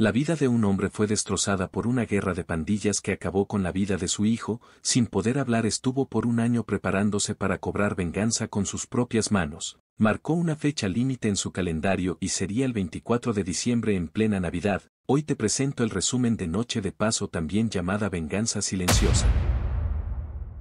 La vida de un hombre fue destrozada por una guerra de pandillas que acabó con la vida de su hijo, sin poder hablar estuvo por un año preparándose para cobrar venganza con sus propias manos. Marcó una fecha límite en su calendario y sería el 24 de diciembre en plena Navidad. Hoy te presento el resumen de Noche de Paso también llamada Venganza Silenciosa.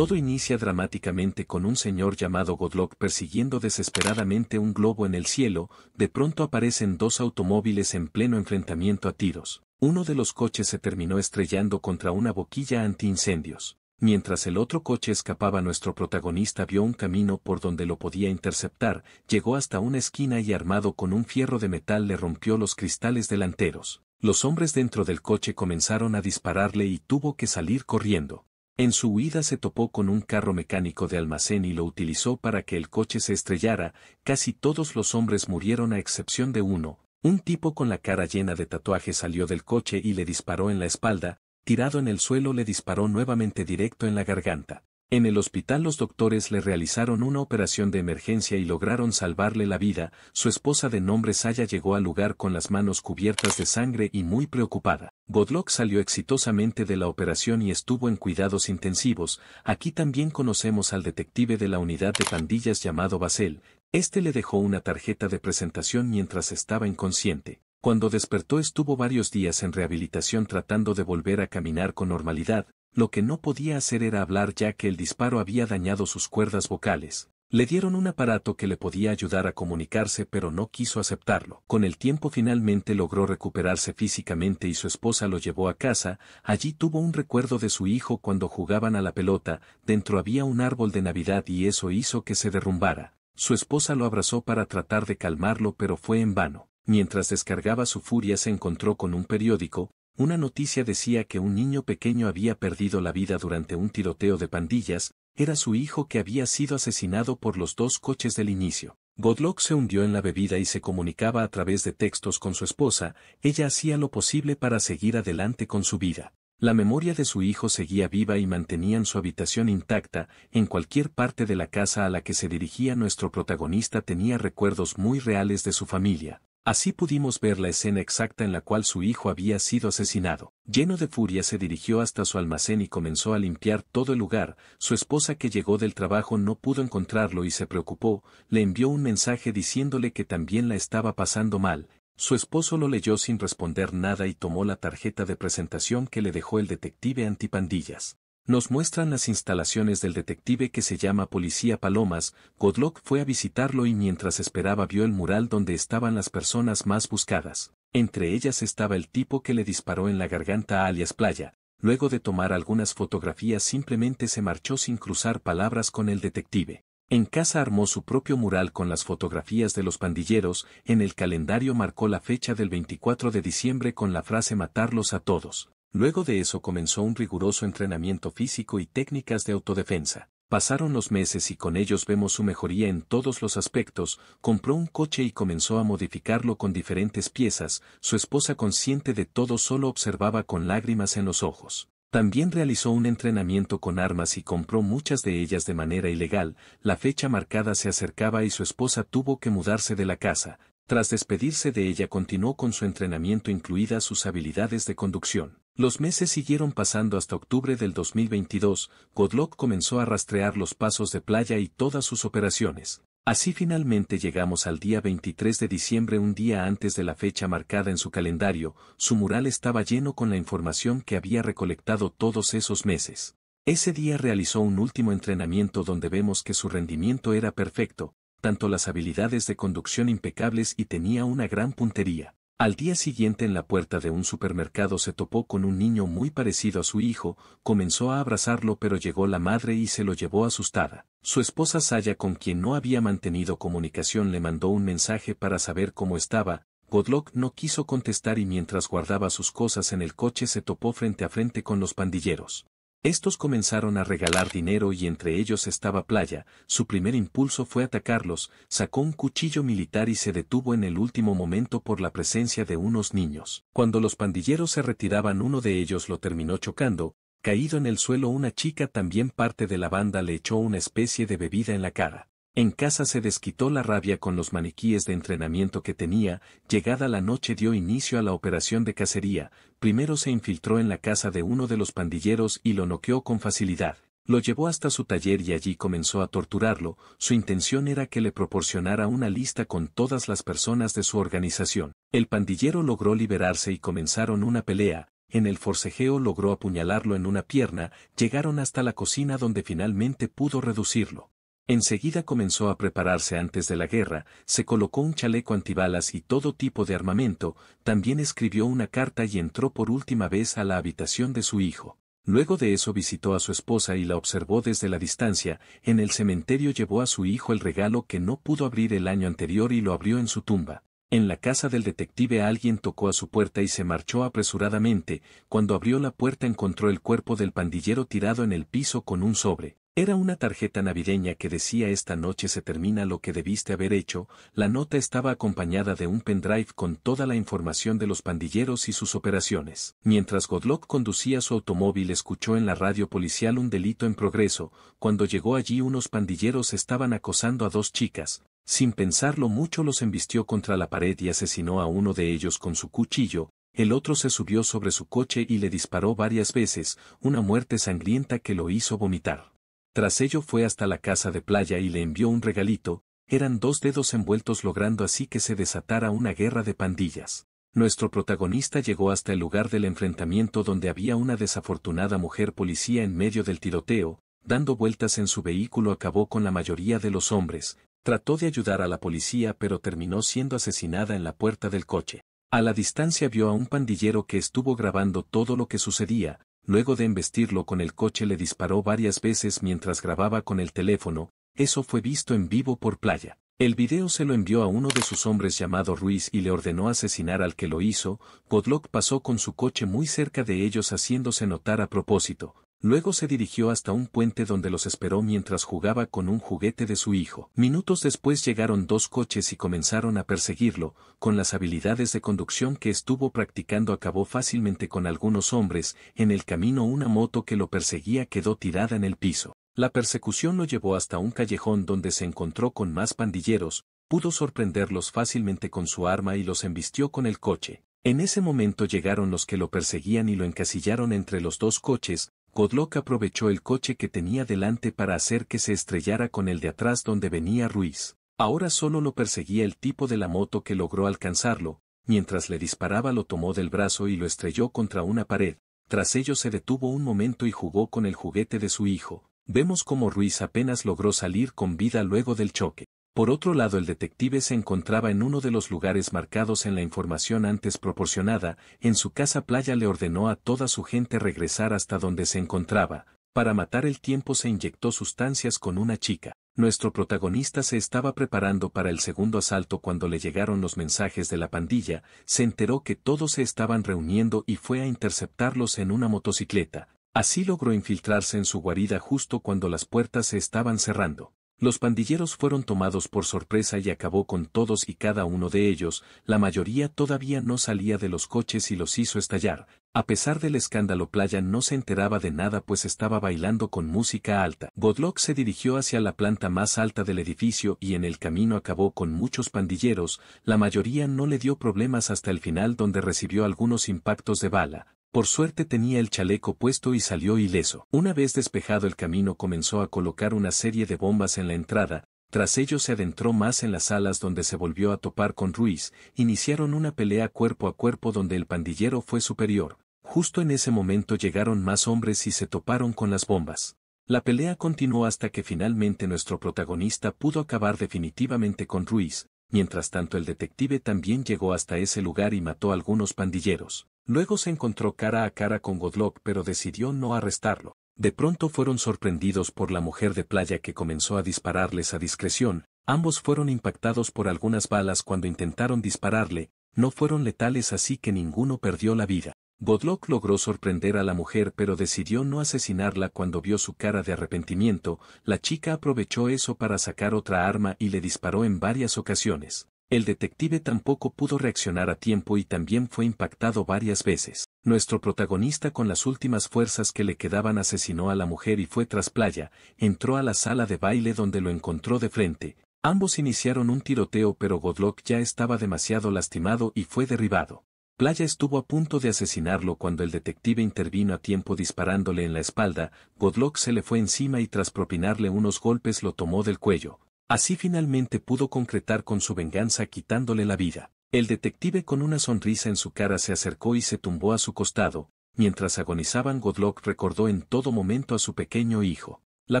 Todo inicia dramáticamente con un señor llamado Godlock persiguiendo desesperadamente un globo en el cielo, de pronto aparecen dos automóviles en pleno enfrentamiento a tiros. Uno de los coches se terminó estrellando contra una boquilla antiincendios. Mientras el otro coche escapaba nuestro protagonista vio un camino por donde lo podía interceptar, llegó hasta una esquina y armado con un fierro de metal le rompió los cristales delanteros. Los hombres dentro del coche comenzaron a dispararle y tuvo que salir corriendo. En su huida se topó con un carro mecánico de almacén y lo utilizó para que el coche se estrellara, casi todos los hombres murieron a excepción de uno. Un tipo con la cara llena de tatuajes salió del coche y le disparó en la espalda, tirado en el suelo le disparó nuevamente directo en la garganta. En el hospital los doctores le realizaron una operación de emergencia y lograron salvarle la vida, su esposa de nombre Saya llegó al lugar con las manos cubiertas de sangre y muy preocupada. Godlock salió exitosamente de la operación y estuvo en cuidados intensivos, aquí también conocemos al detective de la unidad de pandillas llamado Basel, este le dejó una tarjeta de presentación mientras estaba inconsciente. Cuando despertó estuvo varios días en rehabilitación tratando de volver a caminar con normalidad, lo que no podía hacer era hablar ya que el disparo había dañado sus cuerdas vocales. Le dieron un aparato que le podía ayudar a comunicarse pero no quiso aceptarlo. Con el tiempo finalmente logró recuperarse físicamente y su esposa lo llevó a casa, allí tuvo un recuerdo de su hijo cuando jugaban a la pelota, dentro había un árbol de Navidad y eso hizo que se derrumbara. Su esposa lo abrazó para tratar de calmarlo pero fue en vano. Mientras descargaba su furia se encontró con un periódico, una noticia decía que un niño pequeño había perdido la vida durante un tiroteo de pandillas, era su hijo que había sido asesinado por los dos coches del inicio. Godlock se hundió en la bebida y se comunicaba a través de textos con su esposa, ella hacía lo posible para seguir adelante con su vida. La memoria de su hijo seguía viva y mantenían su habitación intacta, en cualquier parte de la casa a la que se dirigía nuestro protagonista tenía recuerdos muy reales de su familia, Así pudimos ver la escena exacta en la cual su hijo había sido asesinado. Lleno de furia se dirigió hasta su almacén y comenzó a limpiar todo el lugar, su esposa que llegó del trabajo no pudo encontrarlo y se preocupó, le envió un mensaje diciéndole que también la estaba pasando mal, su esposo lo leyó sin responder nada y tomó la tarjeta de presentación que le dejó el detective antipandillas nos muestran las instalaciones del detective que se llama Policía Palomas, Godlock fue a visitarlo y mientras esperaba vio el mural donde estaban las personas más buscadas. Entre ellas estaba el tipo que le disparó en la garganta alias Playa. Luego de tomar algunas fotografías simplemente se marchó sin cruzar palabras con el detective. En casa armó su propio mural con las fotografías de los pandilleros, en el calendario marcó la fecha del 24 de diciembre con la frase matarlos a todos. Luego de eso comenzó un riguroso entrenamiento físico y técnicas de autodefensa. Pasaron los meses y con ellos vemos su mejoría en todos los aspectos, compró un coche y comenzó a modificarlo con diferentes piezas, su esposa consciente de todo solo observaba con lágrimas en los ojos. También realizó un entrenamiento con armas y compró muchas de ellas de manera ilegal, la fecha marcada se acercaba y su esposa tuvo que mudarse de la casa, tras despedirse de ella continuó con su entrenamiento incluidas sus habilidades de conducción. Los meses siguieron pasando hasta octubre del 2022, Godlock comenzó a rastrear los pasos de playa y todas sus operaciones. Así finalmente llegamos al día 23 de diciembre un día antes de la fecha marcada en su calendario, su mural estaba lleno con la información que había recolectado todos esos meses. Ese día realizó un último entrenamiento donde vemos que su rendimiento era perfecto, tanto las habilidades de conducción impecables y tenía una gran puntería. Al día siguiente en la puerta de un supermercado se topó con un niño muy parecido a su hijo, comenzó a abrazarlo pero llegó la madre y se lo llevó asustada. Su esposa Saya con quien no había mantenido comunicación le mandó un mensaje para saber cómo estaba, Godlock no quiso contestar y mientras guardaba sus cosas en el coche se topó frente a frente con los pandilleros. Estos comenzaron a regalar dinero y entre ellos estaba Playa, su primer impulso fue atacarlos, sacó un cuchillo militar y se detuvo en el último momento por la presencia de unos niños. Cuando los pandilleros se retiraban uno de ellos lo terminó chocando, caído en el suelo una chica también parte de la banda le echó una especie de bebida en la cara. En casa se desquitó la rabia con los maniquíes de entrenamiento que tenía, llegada la noche dio inicio a la operación de cacería, primero se infiltró en la casa de uno de los pandilleros y lo noqueó con facilidad, lo llevó hasta su taller y allí comenzó a torturarlo, su intención era que le proporcionara una lista con todas las personas de su organización. El pandillero logró liberarse y comenzaron una pelea, en el forcejeo logró apuñalarlo en una pierna, llegaron hasta la cocina donde finalmente pudo reducirlo. Enseguida comenzó a prepararse antes de la guerra, se colocó un chaleco antibalas y todo tipo de armamento, también escribió una carta y entró por última vez a la habitación de su hijo. Luego de eso visitó a su esposa y la observó desde la distancia, en el cementerio llevó a su hijo el regalo que no pudo abrir el año anterior y lo abrió en su tumba. En la casa del detective alguien tocó a su puerta y se marchó apresuradamente, cuando abrió la puerta encontró el cuerpo del pandillero tirado en el piso con un sobre. Era una tarjeta navideña que decía esta noche se termina lo que debiste haber hecho, la nota estaba acompañada de un pendrive con toda la información de los pandilleros y sus operaciones. Mientras Godlock conducía su automóvil escuchó en la radio policial un delito en progreso, cuando llegó allí unos pandilleros estaban acosando a dos chicas, sin pensarlo mucho los embistió contra la pared y asesinó a uno de ellos con su cuchillo, el otro se subió sobre su coche y le disparó varias veces, una muerte sangrienta que lo hizo vomitar. Tras ello fue hasta la casa de playa y le envió un regalito, eran dos dedos envueltos logrando así que se desatara una guerra de pandillas. Nuestro protagonista llegó hasta el lugar del enfrentamiento donde había una desafortunada mujer policía en medio del tiroteo, dando vueltas en su vehículo acabó con la mayoría de los hombres, trató de ayudar a la policía pero terminó siendo asesinada en la puerta del coche. A la distancia vio a un pandillero que estuvo grabando todo lo que sucedía, luego de embestirlo con el coche le disparó varias veces mientras grababa con el teléfono, eso fue visto en vivo por Playa. El video se lo envió a uno de sus hombres llamado Ruiz y le ordenó asesinar al que lo hizo, Godlock pasó con su coche muy cerca de ellos haciéndose notar a propósito, Luego se dirigió hasta un puente donde los esperó mientras jugaba con un juguete de su hijo. Minutos después llegaron dos coches y comenzaron a perseguirlo, con las habilidades de conducción que estuvo practicando acabó fácilmente con algunos hombres, en el camino una moto que lo perseguía quedó tirada en el piso. La persecución lo llevó hasta un callejón donde se encontró con más pandilleros, pudo sorprenderlos fácilmente con su arma y los embistió con el coche. En ese momento llegaron los que lo perseguían y lo encasillaron entre los dos coches, Godlock aprovechó el coche que tenía delante para hacer que se estrellara con el de atrás donde venía Ruiz. Ahora solo lo perseguía el tipo de la moto que logró alcanzarlo, mientras le disparaba lo tomó del brazo y lo estrelló contra una pared. Tras ello se detuvo un momento y jugó con el juguete de su hijo. Vemos cómo Ruiz apenas logró salir con vida luego del choque. Por otro lado, el detective se encontraba en uno de los lugares marcados en la información antes proporcionada, en su casa playa le ordenó a toda su gente regresar hasta donde se encontraba, para matar el tiempo se inyectó sustancias con una chica. Nuestro protagonista se estaba preparando para el segundo asalto cuando le llegaron los mensajes de la pandilla, se enteró que todos se estaban reuniendo y fue a interceptarlos en una motocicleta. Así logró infiltrarse en su guarida justo cuando las puertas se estaban cerrando. Los pandilleros fueron tomados por sorpresa y acabó con todos y cada uno de ellos, la mayoría todavía no salía de los coches y los hizo estallar, a pesar del escándalo Playa no se enteraba de nada pues estaba bailando con música alta. Godlock se dirigió hacia la planta más alta del edificio y en el camino acabó con muchos pandilleros, la mayoría no le dio problemas hasta el final donde recibió algunos impactos de bala, por suerte tenía el chaleco puesto y salió ileso. Una vez despejado el camino comenzó a colocar una serie de bombas en la entrada, tras ello se adentró más en las salas donde se volvió a topar con Ruiz, iniciaron una pelea cuerpo a cuerpo donde el pandillero fue superior. Justo en ese momento llegaron más hombres y se toparon con las bombas. La pelea continuó hasta que finalmente nuestro protagonista pudo acabar definitivamente con Ruiz, mientras tanto el detective también llegó hasta ese lugar y mató a algunos pandilleros. Luego se encontró cara a cara con Godlock pero decidió no arrestarlo. De pronto fueron sorprendidos por la mujer de playa que comenzó a dispararles a discreción, ambos fueron impactados por algunas balas cuando intentaron dispararle, no fueron letales así que ninguno perdió la vida. Godlock logró sorprender a la mujer pero decidió no asesinarla cuando vio su cara de arrepentimiento, la chica aprovechó eso para sacar otra arma y le disparó en varias ocasiones. El detective tampoco pudo reaccionar a tiempo y también fue impactado varias veces. Nuestro protagonista con las últimas fuerzas que le quedaban asesinó a la mujer y fue tras playa, entró a la sala de baile donde lo encontró de frente. Ambos iniciaron un tiroteo pero Godlock ya estaba demasiado lastimado y fue derribado. Playa estuvo a punto de asesinarlo cuando el detective intervino a tiempo disparándole en la espalda, Godlock se le fue encima y tras propinarle unos golpes lo tomó del cuello, Así finalmente pudo concretar con su venganza quitándole la vida. El detective con una sonrisa en su cara se acercó y se tumbó a su costado, mientras agonizaban Godlock recordó en todo momento a su pequeño hijo. La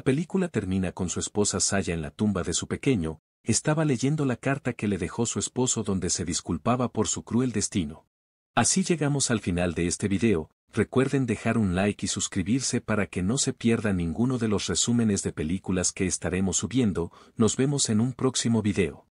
película termina con su esposa Saya en la tumba de su pequeño, estaba leyendo la carta que le dejó su esposo donde se disculpaba por su cruel destino. Así llegamos al final de este video, recuerden dejar un like y suscribirse para que no se pierda ninguno de los resúmenes de películas que estaremos subiendo, nos vemos en un próximo video.